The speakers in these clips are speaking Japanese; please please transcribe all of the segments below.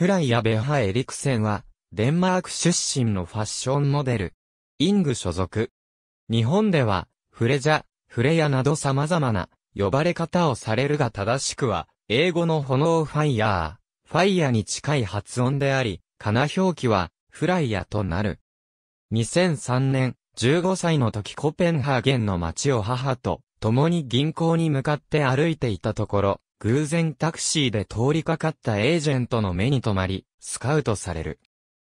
フライやベハ・エリクセンは、デンマーク出身のファッションモデル。イング所属。日本では、フレジャ、フレヤなど様々な呼ばれ方をされるが正しくは、英語の炎ファイヤー、ファイヤーに近い発音であり、かな表記は、フライヤーとなる。2003年、15歳の時コペンハーゲンの街を母と共に銀行に向かって歩いていたところ、偶然タクシーで通りかかったエージェントの目に留まり、スカウトされる。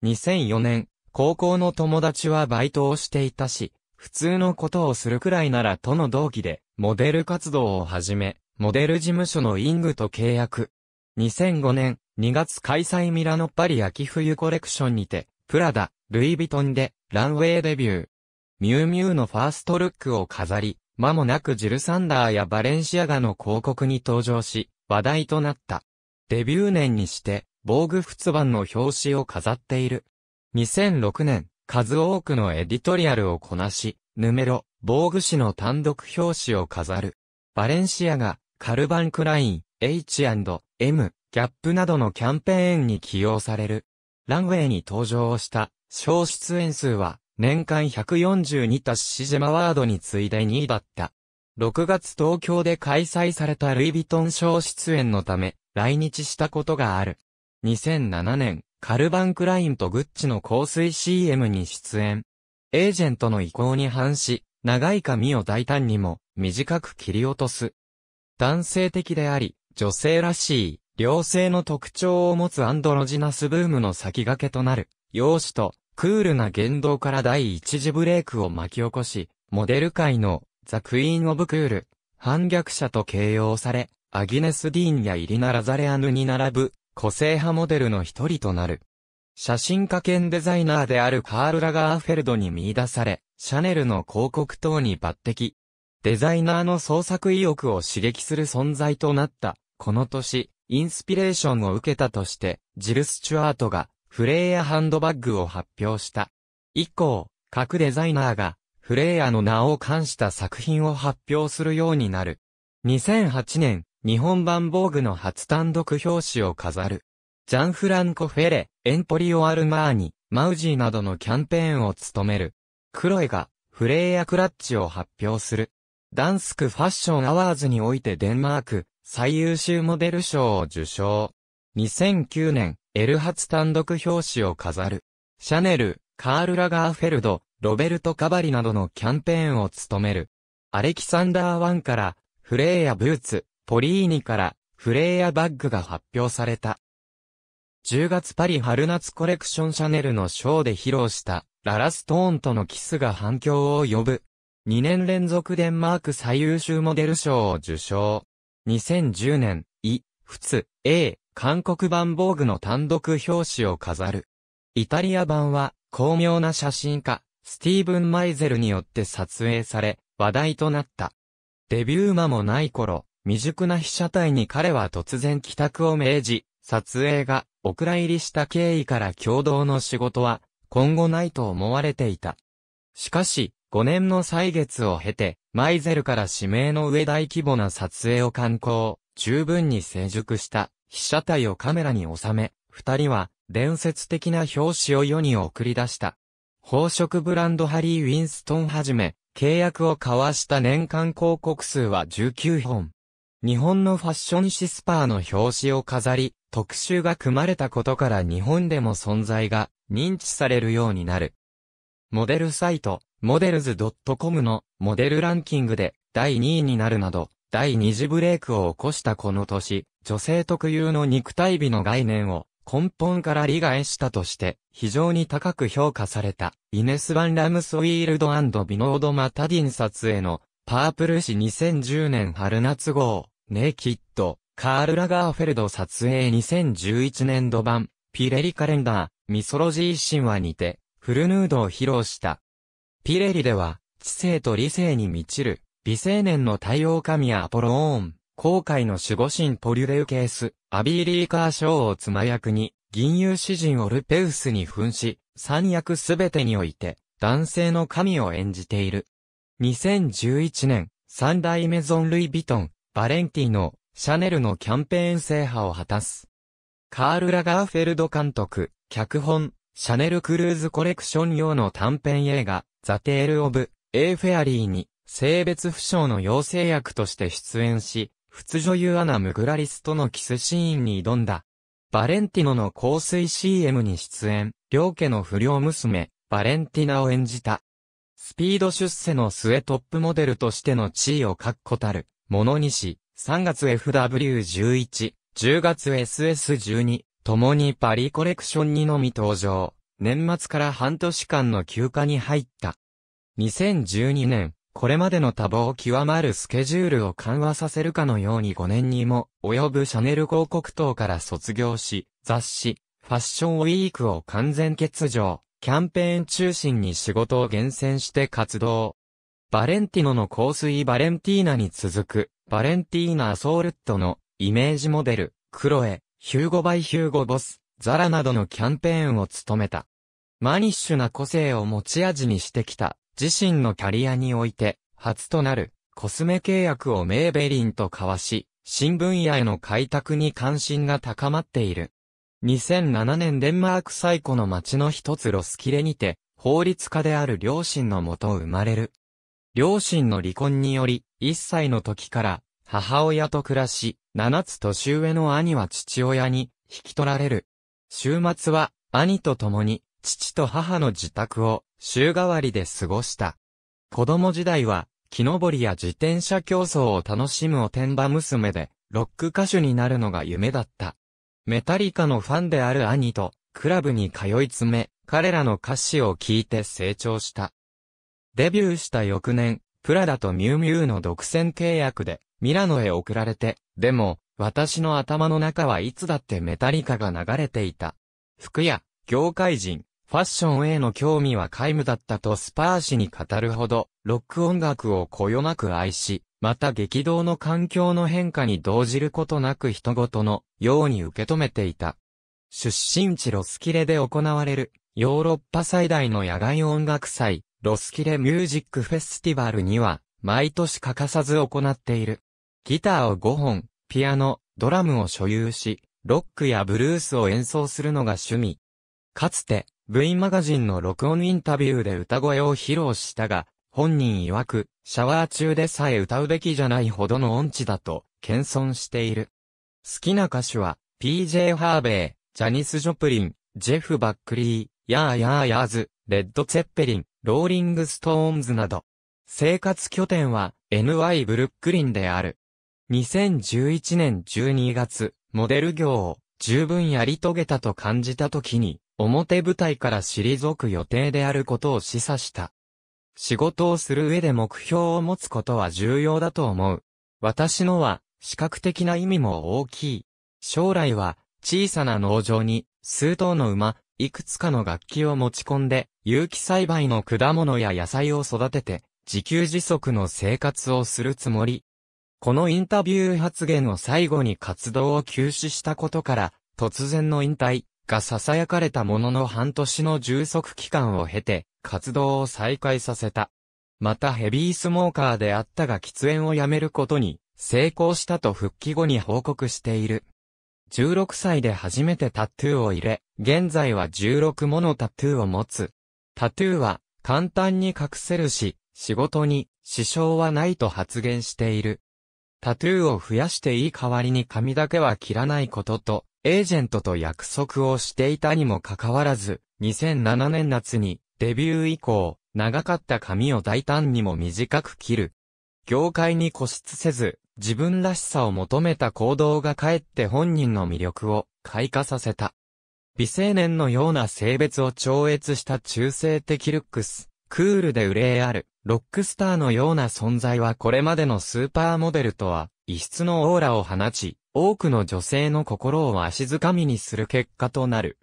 2004年、高校の友達はバイトをしていたし、普通のことをするくらいならとの同期で、モデル活動を始め、モデル事務所のイングと契約。2005年、2月開催ミラノパリ秋冬コレクションにて、プラダ、ルイ・ヴィトンで、ランウェイデビュー。ミュウミュウのファーストルックを飾り、間もなくジルサンダーやバレンシアガの広告に登場し、話題となった。デビュー年にして、防具仏版の表紙を飾っている。2006年、数多くのエディトリアルをこなし、ヌメロ、防具誌の単独表紙を飾る。バレンシアガ、カルバンクライン、H&M、ギャップなどのキャンペーンに起用される。ランウェイに登場した、小出演数は年間142たシジェマワードに次いで2位だった。6月東京で開催されたルイ・ヴィトン賞出演のため、来日したことがある。2007年、カルバン・クラインとグッチの香水 CM に出演。エージェントの意向に反し、長い髪を大胆にも、短く切り落とす。男性的であり、女性らしい、両性の特徴を持つアンドロジナスブームの先駆けとなる、容姿とクールな言動から第一次ブレイクを巻き起こし、モデル界のザ・クイーン・オブ・クール、反逆者と形容され、アギネス・ディーンやイリナ・ラザレアヌに並ぶ、個性派モデルの一人となる。写真家兼デザイナーであるカール・ラガーフェルドに見出され、シャネルの広告等に抜擢。デザイナーの創作意欲を刺激する存在となった。この年、インスピレーションを受けたとして、ジル・スチュアートがフレイヤハンドバッグを発表した。以降、各デザイナーが、フレイヤの名を冠した作品を発表するようになる。2008年、日本版防具の初単独表紙を飾る。ジャンフランコ・フェレ、エンポリオ・アルマーニ、マウジーなどのキャンペーンを務める。クロエが、フレイヤクラッチを発表する。ダンスクファッションアワーズにおいてデンマーク、最優秀モデル賞を受賞。2009年、エハツ単独表紙を飾る。シャネル、カール・ラガーフェルド、ロベルト・カバリなどのキャンペーンを務める。アレキサンダー・ワンから、フレイヤ・ブーツ、ポリーニから、フレイヤ・バッグが発表された。10月パリ春夏コレクションシャネルのショーで披露した、ララストーンとのキスが反響を呼ぶ。2年連続デンマーク最優秀モデル賞を受賞。2010年、イ、フツ、A、韓国版防具の単独表紙を飾る。イタリア版は、巧妙な写真家、スティーブン・マイゼルによって撮影され、話題となった。デビュー間もない頃、未熟な被写体に彼は突然帰宅を命じ、撮影が、お蔵入りした経緯から共同の仕事は、今後ないと思われていた。しかし、5年の歳月を経て、マイゼルから指名の上大規模な撮影を刊行、十分に成熟した、被写体をカメラに収め、二人は伝説的な表紙を世に送り出した。宝飾ブランドハリー・ウィンストンはじめ、契約を交わした年間広告数は19本。日本のファッションシスパーの表紙を飾り、特集が組まれたことから日本でも存在が認知されるようになる。モデルサイト、モデルズ .com のモデルランキングで第2位になるなど、第二次ブレイクを起こしたこの年、女性特有の肉体美の概念を根本から理解したとして非常に高く評価されたイネス・ワン・ラムソイールドビノード・マタディン撮影のパープル誌2010年春夏号ネイキッドカール・ラガーフェルド撮影2011年度版ピレリカレンダーミソロジー神話にてフルヌードを披露したピレリでは知性と理性に満ちる未成年の太陽神アポローン、後悔の守護神ポリュレウケース、アビーリーカー賞を妻役に、銀融詩人オルペウスに扮し、三役すべてにおいて、男性の神を演じている。2011年、三代目ゾン・ルイ・ヴィトン、バレンティーノ、シャネルのキャンペーン制覇を果たす。カール・ラガーフェルド監督、脚本、シャネル・クルーズ・コレクション用の短編映画、ザ・テール・オブ・エイ・フェアリーに、性別不詳の養成役として出演し、仏女優アナ・ムグラリスとのキスシーンに挑んだ。バレンティノの香水 CM に出演、両家の不良娘、バレンティナを演じた。スピード出世の末トップモデルとしての地位を確固たる、物し、3月 FW11、10月 SS12、共にパリコレクションにのみ登場。年末から半年間の休暇に入った。2012年、これまでの多忙極まるスケジュールを緩和させるかのように5年にも及ぶシャネル広告等から卒業し、雑誌、ファッションウィークを完全欠場、キャンペーン中心に仕事を厳選して活動。バレンティノの香水バレンティーナに続く、バレンティーナ・ソールットのイメージモデル、クロエ、ヒューゴ・バイ・ヒューゴ・ボス、ザラなどのキャンペーンを務めた。マニッシュな個性を持ち味にしてきた自身のキャリアにおいて、初となるコスメ契約をメーベリンと交わし、新分野への開拓に関心が高まっている。2007年デンマーク最古の町の一つロスキレにて、法律家である両親のもと生まれる。両親の離婚により、1歳の時から母親と暮らし、7つ年上の兄は父親に引き取られる。週末は兄と共に父と母の自宅を週替わりで過ごした。子供時代は、木登りや自転車競争を楽しむお天場娘で、ロック歌手になるのが夢だった。メタリカのファンである兄と、クラブに通い詰め、彼らの歌詞を聴いて成長した。デビューした翌年、プラダとミュウミュウの独占契約で、ミラノへ送られて、でも、私の頭の中はいつだってメタリカが流れていた。服や、業界人、ファッションへの興味は皆無だったとスパー氏に語るほど、ロック音楽をこよなく愛し、また激動の環境の変化に動じることなく人ごとのように受け止めていた。出身地ロスキレで行われるヨーロッパ最大の野外音楽祭、ロスキレミュージックフェスティバルには、毎年欠かさず行っている。ギターを5本、ピアノ、ドラムを所有し、ロックやブルースを演奏するのが趣味。かつて、V マガジンの録音インタビューで歌声を披露したが、本人曰く、シャワー中でさえ歌うべきじゃないほどの音痴だと、謙遜している。好きな歌手は、PJ ハーベー、ジャニス・ジョプリン、ジェフ・バックリー、ヤーヤーヤーズ、レッド・ツェッペリン、ローリング・ストーンズなど。生活拠点は NY ブルックリンである。2011年12月、モデル業を十分やり遂げたと感じた時に、表舞台から退く予定であることを示唆した。仕事をする上で目標を持つことは重要だと思う。私のは、視覚的な意味も大きい。将来は、小さな農場に、数頭の馬、いくつかの楽器を持ち込んで、有機栽培の果物や野菜を育てて、自給自足の生活をするつもり。このインタビュー発言を最後に活動を休止したことから、突然の引退、が囁かれたものの半年の充足期間を経て、活動を再開させた。またヘビースモーカーであったが喫煙をやめることに成功したと復帰後に報告している。16歳で初めてタトゥーを入れ、現在は16ものタトゥーを持つ。タトゥーは簡単に隠せるし、仕事に支障はないと発言している。タトゥーを増やしていい代わりに髪だけは切らないことと、エージェントと約束をしていたにもかかわらず、2007年夏にデビュー以降、長かった髪を大胆にも短く切る。業界に固執せず、自分らしさを求めた行動がかえって本人の魅力を開花させた。美青年のような性別を超越した中性的ルックス、クールで憂いある、ロックスターのような存在はこれまでのスーパーモデルとは、異質のオーラを放ち、多くの女性の心を足づかみにする結果となる。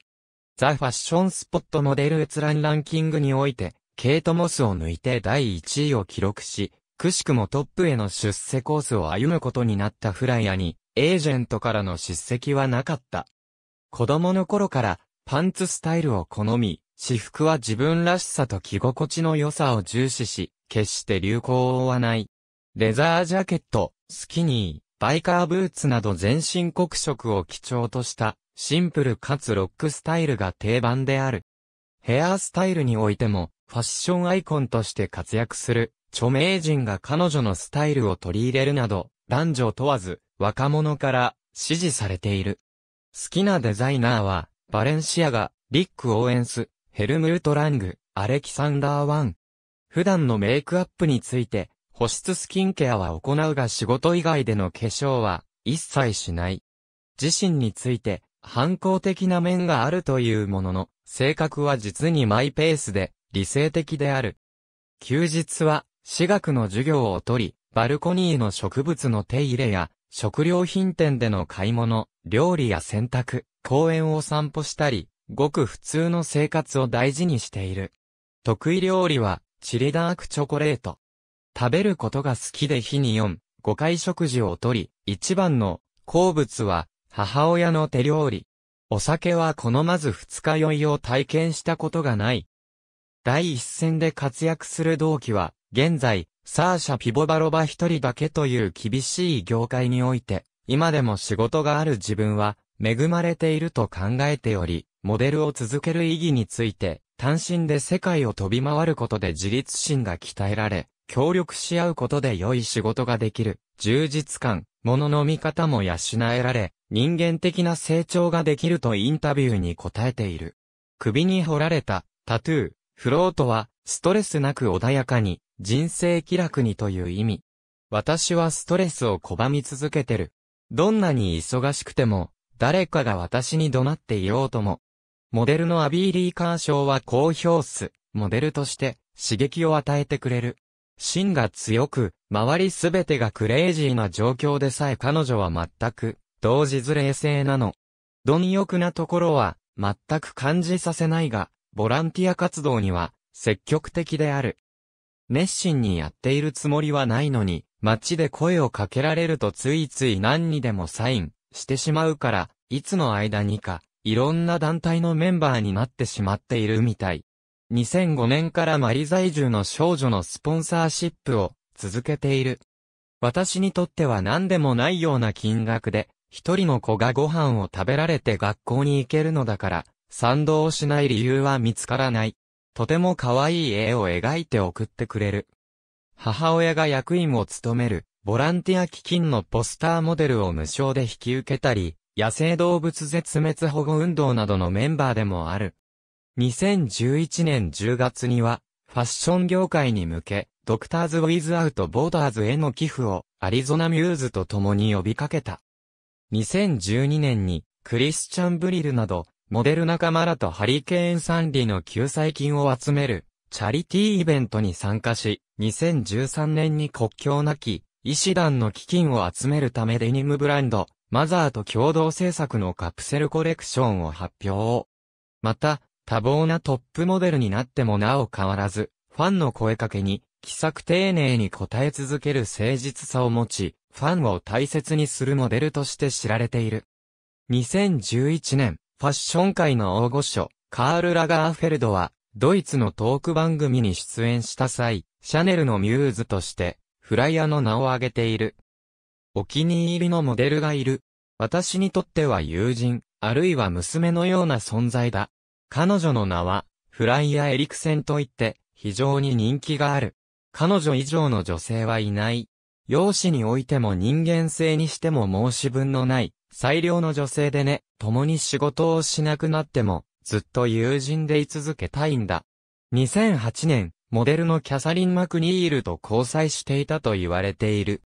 ザ・ファッションスポットモデル閲覧ランキングにおいて、ケイト・モスを抜いて第1位を記録し、くしくもトップへの出世コースを歩むことになったフライヤに、エージェントからの叱責はなかった。子供の頃からパンツスタイルを好み、私服は自分らしさと着心地の良さを重視し、決して流行を追わない。レザージャケット、スキニー、バイカーブーツなど全身黒色を基調としたシンプルかつロックスタイルが定番である。ヘアスタイルにおいてもファッションアイコンとして活躍する著名人が彼女のスタイルを取り入れるなど男女問わず若者から支持されている。好きなデザイナーはバレンシアガ、リック・オーエンス、ヘルムルト・ラング、アレキサンダー・ワン。普段のメイクアップについて、保湿スキンケアは行うが仕事以外での化粧は一切しない。自身について反抗的な面があるというものの、性格は実にマイペースで理性的である。休日は私学の授業をとり、バルコニーの植物の手入れや食料品店での買い物、料理や洗濯、公園を散歩したり、ごく普通の生活を大事にしている。得意料理は、チリダークチョコレート。食べることが好きで日に4、5回食事をとり、一番の好物は母親の手料理。お酒は好まず二日酔いを体験したことがない。第一線で活躍する同期は、現在、サーシャ・ピボバロバ一人だけという厳しい業界において、今でも仕事がある自分は、恵まれていると考えており、モデルを続ける意義について、単身で世界を飛び回ることで自立心が鍛えられ、協力し合うことで良い仕事ができる、充実感、物の見方も養えられ、人間的な成長ができるとインタビューに答えている。首に彫られた、タトゥー、フロートは、ストレスなく穏やかに、人生気楽にという意味。私はストレスを拒み続けてる。どんなに忙しくても、誰かが私に怒鳴っていようとも。モデルのアビー・リー・カー賞は好評す。モデルとして刺激を与えてくれる。芯が強く、周りすべてがクレイジーな状況でさえ彼女は全く、同時ず冷静なの。貪欲なところは、全く感じさせないが、ボランティア活動には、積極的である。熱心にやっているつもりはないのに、街で声をかけられるとついつい何にでもサインしてしまうから、いつの間にか、いろんな団体のメンバーになってしまっているみたい。2005年からマリ在住の少女のスポンサーシップを続けている。私にとっては何でもないような金額で、一人の子がご飯を食べられて学校に行けるのだから、賛同しない理由は見つからない。とても可愛い絵を描いて送ってくれる。母親が役員を務める、ボランティア基金のポスターモデルを無償で引き受けたり、野生動物絶滅保護運動などのメンバーでもある。2011年10月には、ファッション業界に向け、ドクターズ・ウィズ・アウト・ボーダーズへの寄付を、アリゾナ・ミューズと共に呼びかけた。2012年に、クリスチャン・ブリルなど、モデル仲間らとハリケーン・サンリの救済金を集める、チャリティーイベントに参加し、2013年に国境なき、医師団の基金を集めるためデニムブランド、マザーと共同制作のカプセルコレクションを発表。また、多忙なトップモデルになってもなお変わらず、ファンの声かけに、気さく丁寧に応え続ける誠実さを持ち、ファンを大切にするモデルとして知られている。2011年、ファッション界の大御所、カール・ラガーフェルドは、ドイツのトーク番組に出演した際、シャネルのミューズとして、フライヤーの名を挙げている。お気に入りのモデルがいる。私にとっては友人、あるいは娘のような存在だ。彼女の名は、フライヤ・エリクセンといって、非常に人気がある。彼女以上の女性はいない。容姿においても人間性にしても申し分のない、最良の女性でね、共に仕事をしなくなっても、ずっと友人で居続けたいんだ。2008年、モデルのキャサリン・マクニールと交際していたと言われている。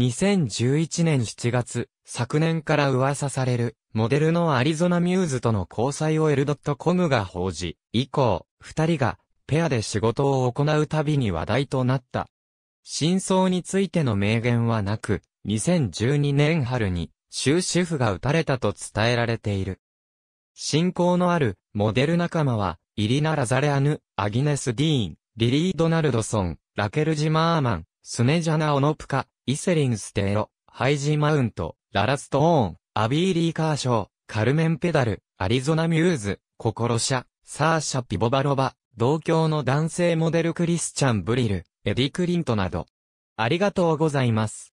2011年7月、昨年から噂される、モデルのアリゾナミューズとの交際を L.com が報じ、以降、二人が、ペアで仕事を行うたびに話題となった。真相についての名言はなく、2012年春に、終止符が打たれたと伝えられている。信仰のある、モデル仲間は、イリナ・ラザレアヌ、アギネス・ディーン、リリー・ドナルドソン、ラケルジ・マーマン、スネジャナ・オノプカ、イセリン・ステーロ、ハイジ・マウント、ララストーン、アビー・リー・カーショー、カルメン・ペダル、アリゾナ・ミューズ、ココロシャ、サーシャ・ピボバロバ、同郷の男性モデルクリスチャン・ブリル、エディ・クリントなど。ありがとうございます。